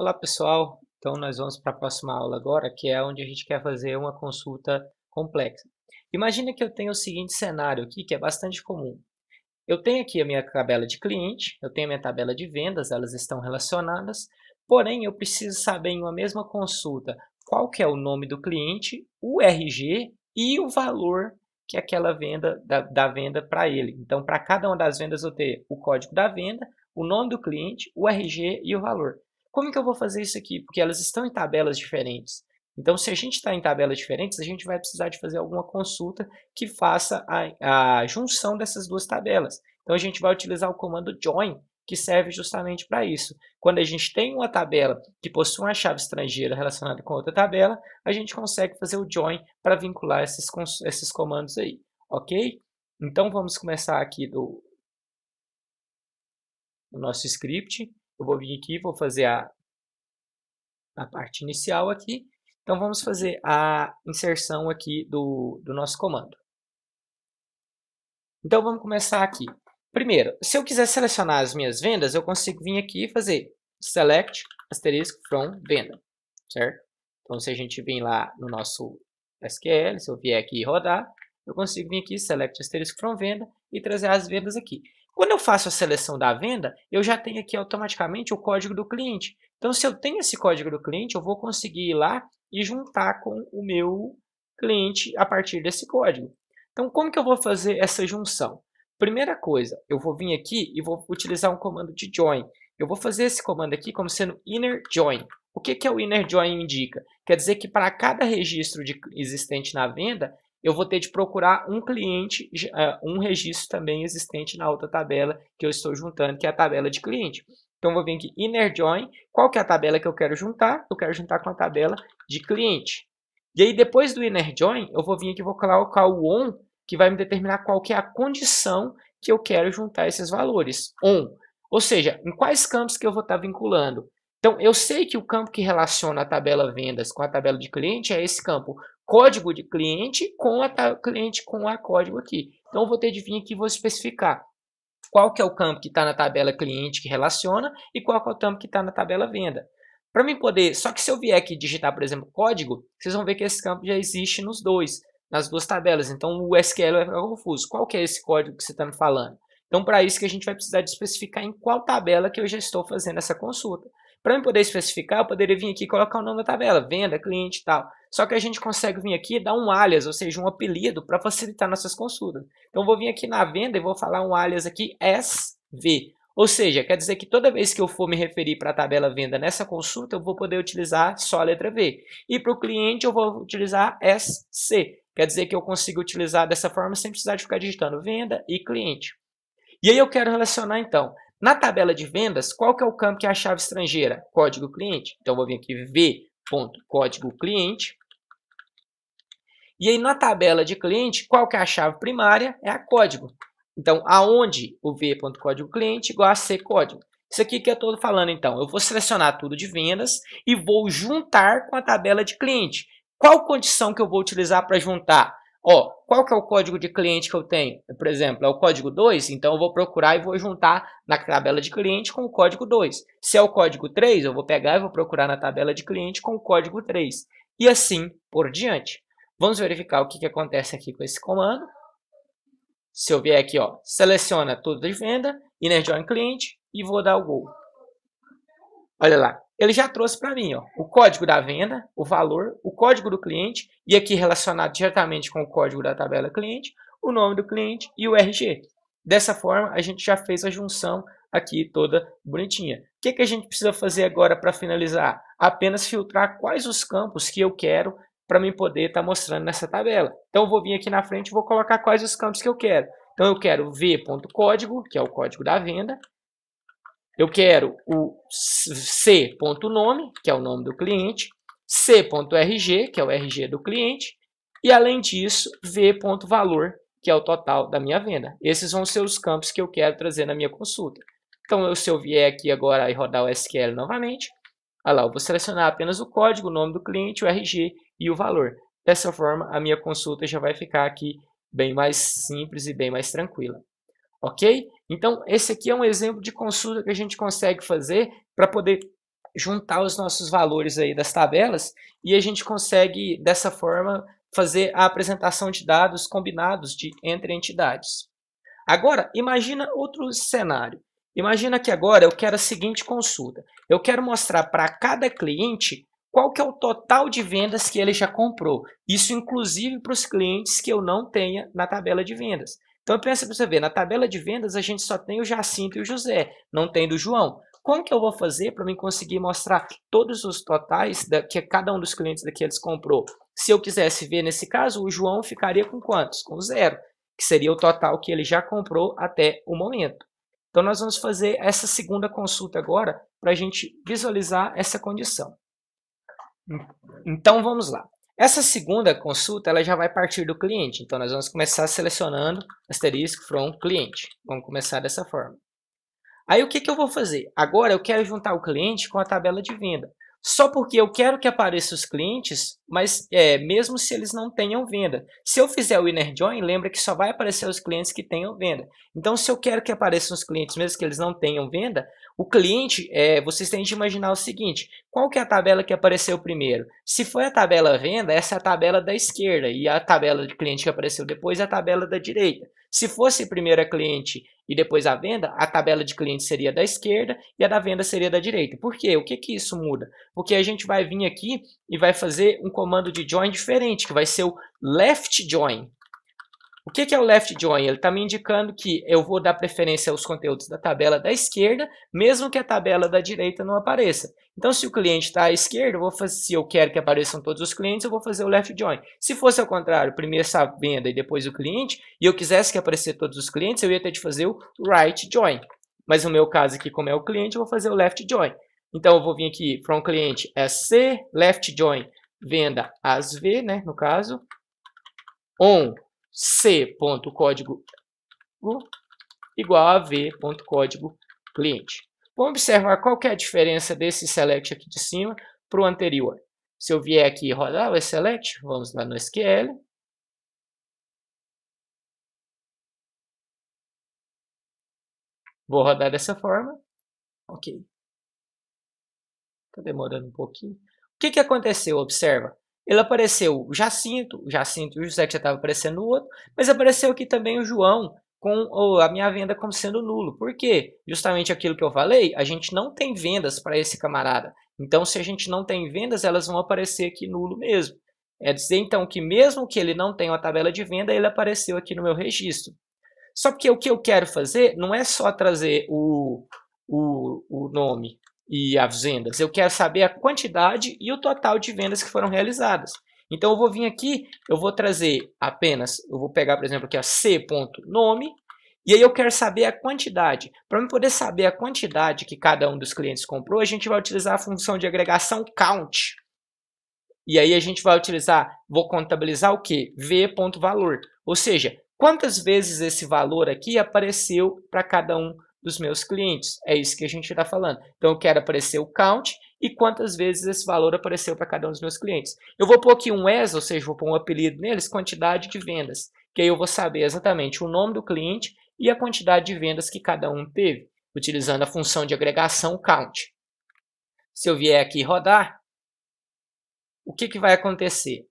Olá pessoal, então nós vamos para a próxima aula agora, que é onde a gente quer fazer uma consulta complexa. Imagina que eu tenho o seguinte cenário aqui, que é bastante comum. Eu tenho aqui a minha tabela de cliente, eu tenho a minha tabela de vendas, elas estão relacionadas, porém eu preciso saber em uma mesma consulta qual que é o nome do cliente, o RG e o valor que é aquela venda da, da venda para ele. Então, para cada uma das vendas eu tenho o código da venda, o nome do cliente, o RG e o valor. Como que eu vou fazer isso aqui? Porque elas estão em tabelas diferentes. Então, se a gente está em tabelas diferentes, a gente vai precisar de fazer alguma consulta que faça a, a junção dessas duas tabelas. Então, a gente vai utilizar o comando join, que serve justamente para isso. Quando a gente tem uma tabela que possui uma chave estrangeira relacionada com outra tabela, a gente consegue fazer o join para vincular esses, esses comandos aí, ok? Então, vamos começar aqui do, do nosso script. Eu vou vir aqui, vou fazer a, a parte inicial aqui. Então, vamos fazer a inserção aqui do, do nosso comando. Então, vamos começar aqui. Primeiro, se eu quiser selecionar as minhas vendas, eu consigo vir aqui e fazer select asterisco from venda, certo? Então, se a gente vir lá no nosso SQL, se eu vier aqui e rodar, eu consigo vir aqui, select asterisco from venda e trazer as vendas aqui. Quando eu faço a seleção da venda, eu já tenho aqui automaticamente o código do cliente. Então, se eu tenho esse código do cliente, eu vou conseguir ir lá e juntar com o meu cliente a partir desse código. Então, como que eu vou fazer essa junção? Primeira coisa, eu vou vir aqui e vou utilizar um comando de join. Eu vou fazer esse comando aqui como sendo inner join. O que, que é o inner join indica? Quer dizer que para cada registro de, existente na venda, eu vou ter de procurar um cliente, é, um registro também existente na outra tabela que eu estou juntando, que é a tabela de cliente. Então, vou vir aqui inner join. Qual que é a tabela que eu quero juntar? Eu quero juntar com a tabela de cliente. E aí, depois do inner join, eu vou vir aqui e vou colocar o on, que vai me determinar qual que é a condição que eu quero juntar esses valores. On. Ou seja, em quais campos que eu vou estar vinculando. Então, eu sei que o campo que relaciona a tabela vendas com a tabela de cliente é esse campo código de cliente com a cliente com a código aqui. Então eu vou ter de vir aqui e vou especificar qual que é o campo que está na tabela cliente que relaciona e qual que é o campo que está na tabela venda. Para mim poder, só que se eu vier aqui digitar, por exemplo, código, vocês vão ver que esse campo já existe nos dois, nas duas tabelas. Então o SQL vai ficar confuso. Qual que é esse código que você está me falando? Então, para isso que a gente vai precisar de especificar em qual tabela que eu já estou fazendo essa consulta. Para eu poder especificar, eu poderia vir aqui e colocar o nome da tabela, venda, cliente e tal. Só que a gente consegue vir aqui e dar um alias, ou seja, um apelido para facilitar nossas consultas. Então, eu vou vir aqui na venda e vou falar um alias aqui, SV. Ou seja, quer dizer que toda vez que eu for me referir para a tabela venda nessa consulta, eu vou poder utilizar só a letra V. E para o cliente, eu vou utilizar SC. Quer dizer que eu consigo utilizar dessa forma sem precisar de ficar digitando venda e cliente. E aí eu quero relacionar, então, na tabela de vendas, qual que é o campo que é a chave estrangeira? Código cliente. Então, vou vir aqui v.código cliente. E aí, na tabela de cliente, qual que é a chave primária? É a código. Então, aonde o v.código cliente igual a c código. Isso aqui que eu estou falando, então. Eu vou selecionar tudo de vendas e vou juntar com a tabela de cliente. Qual condição que eu vou utilizar para juntar? Ó, qual que é o código de cliente que eu tenho? Por exemplo, é o código 2, então eu vou procurar e vou juntar na tabela de cliente com o código 2. Se é o código 3, eu vou pegar e vou procurar na tabela de cliente com o código 3. E assim por diante. Vamos verificar o que, que acontece aqui com esse comando. Se eu vier aqui, ó, seleciona tudo de venda, inner join cliente e vou dar o gol. Olha lá, ele já trouxe para mim ó, o código da venda, o valor, o código do cliente, e aqui relacionado diretamente com o código da tabela cliente, o nome do cliente e o RG. Dessa forma, a gente já fez a junção aqui toda bonitinha. O que, que a gente precisa fazer agora para finalizar? Apenas filtrar quais os campos que eu quero para mim poder estar tá mostrando nessa tabela. Então, vou vir aqui na frente e vou colocar quais os campos que eu quero. Então, eu quero v.código, que é o código da venda, eu quero o c.nome, que é o nome do cliente, c.rg, que é o RG do cliente, e além disso, v.valor, que é o total da minha venda. Esses vão ser os campos que eu quero trazer na minha consulta. Então, se eu vier aqui agora e rodar o SQL novamente, olha lá, eu vou selecionar apenas o código, o nome do cliente, o RG e o valor. Dessa forma, a minha consulta já vai ficar aqui bem mais simples e bem mais tranquila ok? Então, esse aqui é um exemplo de consulta que a gente consegue fazer para poder juntar os nossos valores aí das tabelas e a gente consegue, dessa forma, fazer a apresentação de dados combinados de, entre entidades. Agora, imagina outro cenário. Imagina que agora eu quero a seguinte consulta. Eu quero mostrar para cada cliente qual que é o total de vendas que ele já comprou. Isso, inclusive, para os clientes que eu não tenha na tabela de vendas. Então pensa para você ver, na tabela de vendas a gente só tem o Jacinto e o José, não tem do João. Como que eu vou fazer para me conseguir mostrar todos os totais da, que cada um dos clientes daqueles comprou? Se eu quisesse ver nesse caso, o João ficaria com quantos? Com zero, que seria o total que ele já comprou até o momento. Então nós vamos fazer essa segunda consulta agora para a gente visualizar essa condição. Então vamos lá. Essa segunda consulta ela já vai partir do cliente, então nós vamos começar selecionando asterisco from cliente. Vamos começar dessa forma. Aí o que, que eu vou fazer? Agora eu quero juntar o cliente com a tabela de venda. Só porque eu quero que apareçam os clientes, mas é, mesmo se eles não tenham venda. Se eu fizer o inner join, lembra que só vai aparecer os clientes que tenham venda. Então, se eu quero que apareçam os clientes, mesmo que eles não tenham venda, o cliente, é, vocês têm de imaginar o seguinte, qual que é a tabela que apareceu primeiro? Se foi a tabela venda, essa é a tabela da esquerda, e a tabela de cliente que apareceu depois é a tabela da direita. Se fosse primeiro a cliente e depois a venda, a tabela de cliente seria da esquerda e a da venda seria da direita. Por quê? O que, que isso muda? Porque a gente vai vir aqui e vai fazer um comando de join diferente, que vai ser o left join. O que, que é o left join? Ele está me indicando que eu vou dar preferência aos conteúdos da tabela da esquerda, mesmo que a tabela da direita não apareça. Então, se o cliente está à esquerda, eu fazer, se eu quero que apareçam todos os clientes, eu vou fazer o left join. Se fosse ao contrário, primeiro essa venda e depois o cliente, e eu quisesse que aparecesse todos os clientes, eu ia ter de fazer o right join. Mas no meu caso aqui, como é o cliente, eu vou fazer o left join. Então, eu vou vir aqui, from cliente é C, left join, venda às V, né, no caso, on C.código igual a V.código cliente. Vamos observar qual é a diferença desse select aqui de cima para o anterior. Se eu vier aqui e rodar o select, vamos lá no SQL. Vou rodar dessa forma. Ok. Está demorando um pouquinho. O que, que aconteceu? Observa ele apareceu o Jacinto, o Jacinto e o José que já estava aparecendo no outro, mas apareceu aqui também o João com a minha venda como sendo nulo. Por quê? Justamente aquilo que eu falei, a gente não tem vendas para esse camarada. Então, se a gente não tem vendas, elas vão aparecer aqui nulo mesmo. É dizer, então, que mesmo que ele não tenha uma tabela de venda, ele apareceu aqui no meu registro. Só que o que eu quero fazer não é só trazer o, o, o nome, e as vendas. Eu quero saber a quantidade e o total de vendas que foram realizadas. Então eu vou vir aqui, eu vou trazer apenas, eu vou pegar por exemplo aqui a c.nome e aí eu quero saber a quantidade. Para eu poder saber a quantidade que cada um dos clientes comprou, a gente vai utilizar a função de agregação count. E aí a gente vai utilizar, vou contabilizar o que? v.valor. Ou seja, quantas vezes esse valor aqui apareceu para cada um dos meus clientes. É isso que a gente está falando. Então, eu quero aparecer o count e quantas vezes esse valor apareceu para cada um dos meus clientes. Eu vou pôr aqui um ES, ou seja, vou pôr um apelido neles, quantidade de vendas, que aí eu vou saber exatamente o nome do cliente e a quantidade de vendas que cada um teve, utilizando a função de agregação count. Se eu vier aqui rodar, o que, que vai acontecer?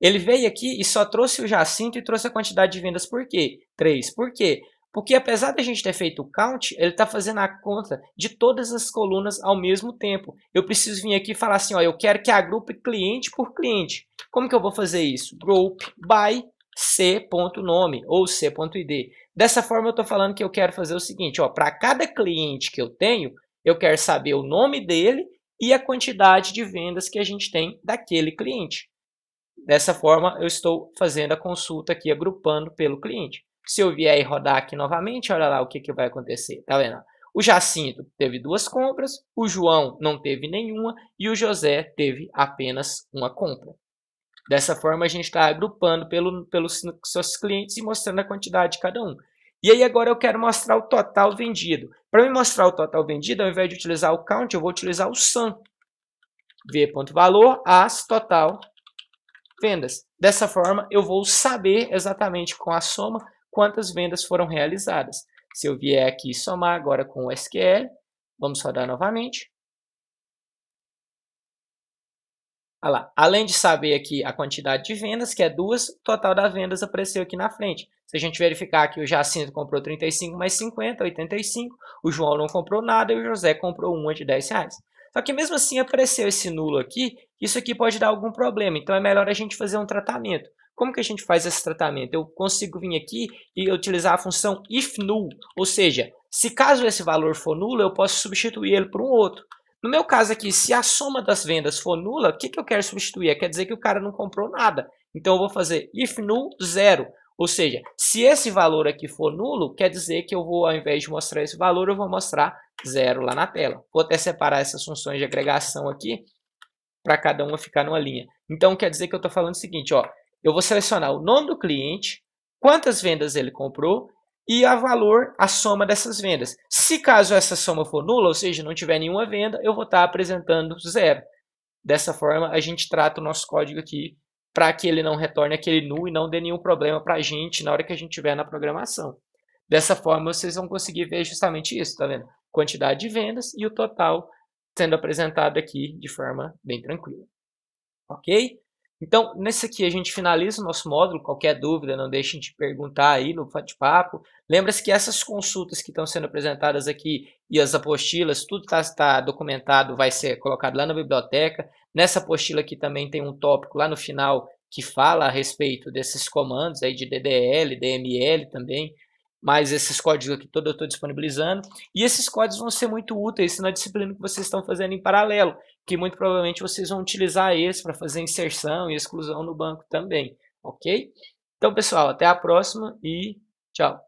Ele veio aqui e só trouxe o Jacinto e trouxe a quantidade de vendas por quê? 3. Por quê? Porque apesar da gente ter feito o count, ele está fazendo a conta de todas as colunas ao mesmo tempo. Eu preciso vir aqui e falar assim, ó, eu quero que agrupe cliente por cliente. Como que eu vou fazer isso? Group by c.nome ou c.id. Dessa forma, eu estou falando que eu quero fazer o seguinte, para cada cliente que eu tenho, eu quero saber o nome dele e a quantidade de vendas que a gente tem daquele cliente. Dessa forma, eu estou fazendo a consulta aqui, agrupando pelo cliente. Se eu vier e rodar aqui novamente, olha lá o que, que vai acontecer. Tá vendo? O Jacinto teve duas compras, o João não teve nenhuma e o José teve apenas uma compra. Dessa forma, a gente está agrupando pelo, pelos seus clientes e mostrando a quantidade de cada um. E aí agora eu quero mostrar o total vendido. Para me mostrar o total vendido, ao invés de utilizar o count, eu vou utilizar o sum. V.valor, as, total, vendas. Dessa forma, eu vou saber exatamente com a soma quantas vendas foram realizadas. Se eu vier aqui somar agora com o SQL, vamos rodar novamente. Olha lá. Além de saber aqui a quantidade de vendas, que é duas, o total das vendas apareceu aqui na frente. Se a gente verificar que o Jacinto comprou 35 mais 50, 85, o João não comprou nada e o José comprou uma de 10 reais. Só que mesmo assim apareceu esse nulo aqui, isso aqui pode dar algum problema, então é melhor a gente fazer um tratamento. Como que a gente faz esse tratamento? Eu consigo vir aqui e utilizar a função if null, ou seja, se caso esse valor for nulo, eu posso substituir ele por um outro. No meu caso aqui, se a soma das vendas for nula, o que, que eu quero substituir? É, quer dizer que o cara não comprou nada. Então eu vou fazer if null, zero. Ou seja, se esse valor aqui for nulo, quer dizer que eu vou, ao invés de mostrar esse valor, eu vou mostrar zero lá na tela. Vou até separar essas funções de agregação aqui para cada uma ficar numa linha. Então, quer dizer que eu estou falando o seguinte, ó, eu vou selecionar o nome do cliente, quantas vendas ele comprou e a valor, a soma dessas vendas. Se caso essa soma for nula, ou seja, não tiver nenhuma venda, eu vou estar apresentando zero. Dessa forma, a gente trata o nosso código aqui para que ele não retorne aquele null e não dê nenhum problema para a gente na hora que a gente estiver na programação. Dessa forma, vocês vão conseguir ver justamente isso, tá vendo? Quantidade de vendas e o total sendo apresentado aqui de forma bem tranquila. Ok? Então, nesse aqui a gente finaliza o nosso módulo. Qualquer dúvida, não deixem de perguntar aí no bate-papo. Lembra-se que essas consultas que estão sendo apresentadas aqui e as apostilas, tudo está tá documentado, vai ser colocado lá na biblioteca. Nessa apostila aqui também tem um tópico lá no final que fala a respeito desses comandos aí de DDL, DML também mas esses códigos aqui todos eu estou disponibilizando. E esses códigos vão ser muito úteis na é disciplina que vocês estão fazendo em paralelo, que muito provavelmente vocês vão utilizar eles para fazer inserção e exclusão no banco também, ok? Então, pessoal, até a próxima e tchau!